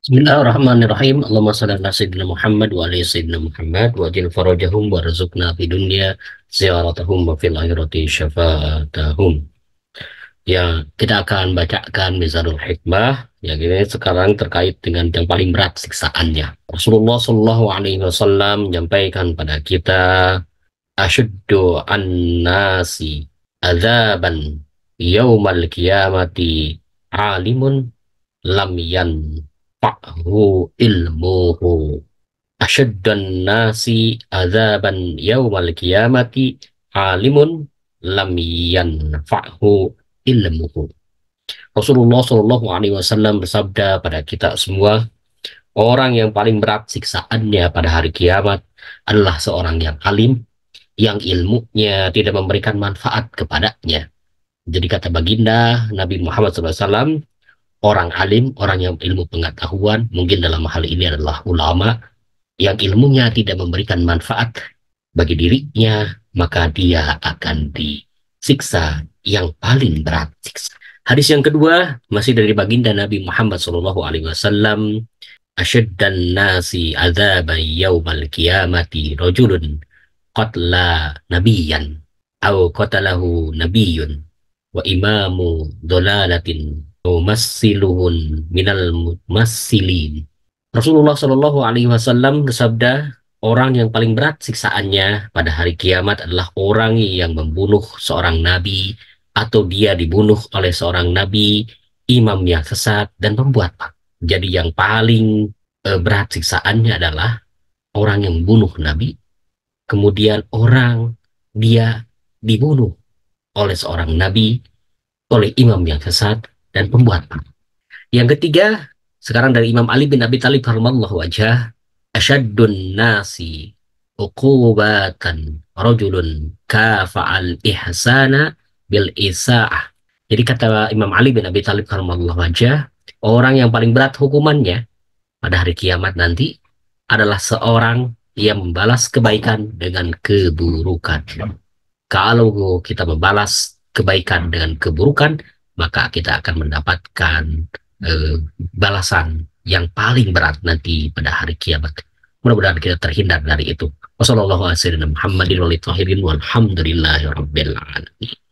Bismillahirrahmanirrahim. Allahumma salli ala sayyidina Muhammad wa alihi sayyidina Muhammad wa jil farajahum wa rizqna fi dunya ziyaratahum wa fil akhirati syafaatahum. Ya, kita akan bacakan Mizanul Hikmah yang ini sekarang terkait dengan yang paling berat siksaannya. Rasulullah sallallahu alaihi wasallam menyampaikan pada kita asyuddu an-nasi azaban yaumal qiyamati alimun lam yan fa'hu ilmuhu asyaddan nasi azaban yawmal qiyamati alimun lam yanfa'hu ilmuhu Rasulullah Shallallahu Alaihi Wasallam bersabda pada kita semua, orang yang paling berat siksaannya pada hari kiamat adalah seorang yang alim, yang ilmunya tidak memberikan manfaat kepadanya. Jadi kata baginda Nabi Muhammad SAW, orang alim, orang yang ilmu pengetahuan, mungkin dalam hal ini adalah ulama, yang ilmunya tidak memberikan manfaat bagi dirinya, maka dia akan disiksa yang paling berat siksa. Hadis yang kedua masih dari baginda Nabi Muhammad Shallallahu Alaihi Wasallam. dan nasi azaban yaumal mati rajulun qatla nabiyan aw qatalahu nabiyun wa imamu dolalatin masiluhun minal masilin. Rasulullah Shallallahu Alaihi Wasallam bersabda, orang yang paling berat siksaannya pada hari kiamat adalah orang yang membunuh seorang nabi atau dia dibunuh oleh seorang nabi, imam yang sesat dan pembuat pak. Jadi yang paling eh, berat siksaannya adalah orang yang membunuh nabi, kemudian orang dia dibunuh oleh seorang nabi, oleh imam yang sesat dan pembuatan. Yang ketiga, sekarang dari Imam Ali bin Abi Talib Harumallahu wajah, asyadun nasi uqubatan rajulun kafa'al ihsana bil isa'ah. Jadi kata Imam Ali bin Abi Talib Harumallahu wajah, orang yang paling berat hukumannya pada hari kiamat nanti adalah seorang yang membalas kebaikan dengan keburukan. Kalau kita membalas kebaikan dengan keburukan, maka kita akan mendapatkan eh, balasan yang paling berat nanti pada hari kiamat. Mudah-mudahan kita terhindar dari itu. Wassalamualaikum warahmatullahi wabarakatuh.